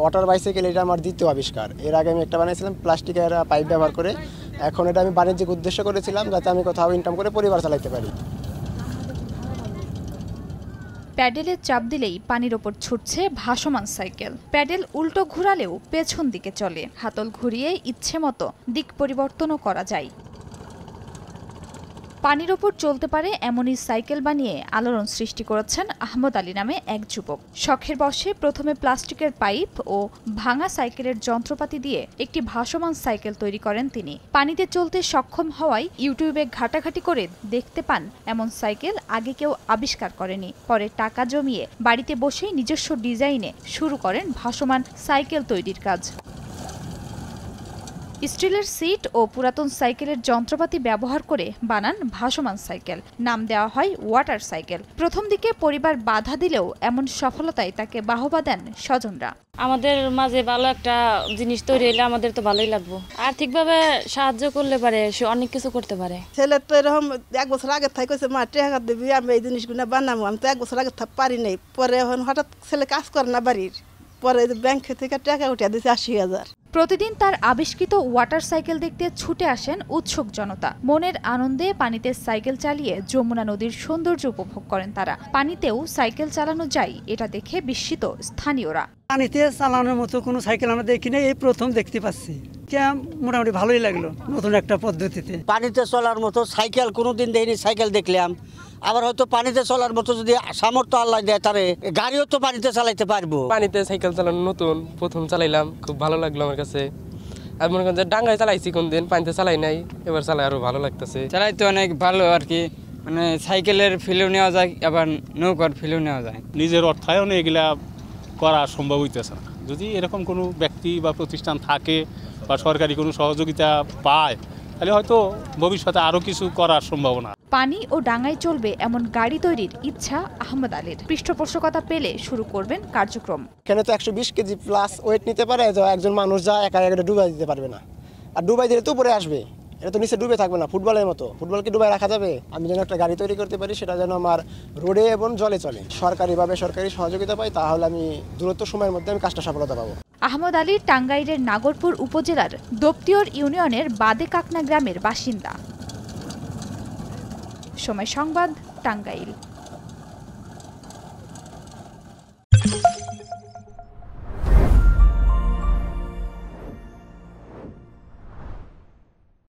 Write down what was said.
water bicycle এটা আমার দ্বিতীয় আবিষ্কার এর আগে আমি একটা বানিয়েছিলাম প্লাস্টিকের পাইপ ব্যবহার করে এখন এটা আমি বাণিজ্যিক উদ্দেশ্য করেছিলাম যাতে আমি কোথাও ইনকাম করে পরিবার চালাতে পারি প্যাডেলে চাপ দিলেই পানির ওপর ছুটছে ভাসমান সাইকেল প্যাডেল উল্টো ঘুরালেও পেছন দিকে চলে হাতল ঘুরিয়ে ইচ্ছে মতো দিক পরিবর্তনও করা যায় পানির ওপর চলতে পারে এমনই সাইকেল বানিয়ে আলোড়ন সৃষ্টি করেছেন আহমদ আলী নামে এক যুবক শখের বসে প্রথমে প্লাস্টিকের পাইপ ও ভাঙা সাইকেলের যন্ত্রপাতি দিয়ে একটি ভাসমান সাইকেল তৈরি করেন তিনি পানিতে চলতে সক্ষম হওয়ায় ইউটিউবে ঘাটাঘাটি করে দেখতে পান এমন সাইকেল আগে কেউ আবিষ্কার করেনি পরে টাকা জমিয়ে বাড়িতে বসেই নিজস্ব ডিজাইনে শুরু করেন ভাসমান সাইকেল তৈরির কাজ স্টিলের সিট ও পুরাতন সাইকেলের যন্ত্রপাতি ব্যবহার করে বানান ভাসমান সাইকেল নাম দেওয়া হয় ওয়াটার সাইকেল প্রথম দিকে পরিবার বাধা দিলেও এমন সফলতায় তাকে বাহবা দেন স্বজনরা আমাদের মাঝে ভালো একটা জিনিস তৈরি হলে আমাদের তো ভালোই লাগবো আর্থিকভাবে সাহায্য করলে পারে সে অনেক কিছু করতে পারে ছেলে তো এরকম এক বছর আগে থাকে কইছে মা টাকা দিবি আমি এই জিনিসগুলো বানাবো আমি তো এক বছর আগে পারি নাই পরে এখন হঠাৎ ছেলে কাজ করে না বাড়ির পরে ব্যাংক থেকে টাকা উঠিয়ে দিয়েছে আশি হাজার প্রতিদিন তার আবিষ্কৃত ওয়াটার সাইকেল দেখতে ছুটে আসেন উৎসুক জনতা মনের আনন্দে পানিতে সাইকেল চালিয়ে যমুনা নদীর সৌন্দর্য উপভোগ করেন তারা পানিতেও সাইকেল চালানো যায় এটা দেখে বিস্মিত স্থানীয়রা পানিতে চালানোর মতো কোনো সাইকেল আমরা দেখি না এই প্রথম দেখতে পাচ্ছি ক্যাম্প মোটামুটি ভালোই লাগলো নতুন একটা পদ্ধতিতে পানিতে চলার মতো সাইকেল কোনোদিন দেখিনি সাইকেল দেখলাম আবার হয়তো পানিতে চলার মতো যদি সামর্থ্য আল্লাহ দেয় তারে গাড়িও তো পানিতে চালাইতে পারবো পানিতে সাইকেল চালানো নতুন প্রথম চালাইলাম খুব ভালো লাগলো আমার কাছে আমি মনে করেন যে ডাঙ্গায় চালাইছি কোন দিন পানিতে চালাই নাই এবার চালাই আরো ভালো লাগতেছে চালাইতে অনেক ভালো আর কি মানে সাইকেলের ফিলেও নেওয়া যায় আবার নৌকার ফিলেও নেওয়া যায় নিজের অর্থায়নে এগুলা করা সম্ভব হইতেছে না যদি এরকম কোনো ব্যক্তি বা প্রতিষ্ঠান থাকে বা সরকারি কোনো সহযোগিতা পায় তাহলে হয়তো ভবিষ্যতে আরও কিছু করার সম্ভাবনা পানি ও ডাঙায় চলবে এমন গাড়ি তৈরির ইচ্ছা আহমদ আলীর পৃষ্ঠপোষকতা পেলে শুরু করবেন কার্যক্রম এখানে তো একশো বিশ কেজি প্লাস ওয়েট নিতে পারে একজন মানুষ যা একা একটা ডুবাই দিতে পারবে না আর ডুবাই দিলে তো উপরে আসবে এটা তো নিচে ডুবে থাকবে না ফুটবলের মতো ফুটবলকে ডুবাই রাখা যাবে আমি যেন একটা গাড়ি তৈরি করতে পারি সেটা যেন আমার রোডে এবং জলে চলে সরকারিভাবে সরকারি সহযোগিতা পাই তাহলে আমি দূরত্ব সময়ের মধ্যে আমি কাজটা সফলতা পাবো আহমদ আলী টাঙ্গাইলের নাগরপুর উপজেলার দপ্তিয়র ইউনিয়নের বাদে কাকনা গ্রামের বাসিন্দা সময় সংবাদ টাঙ্গাইল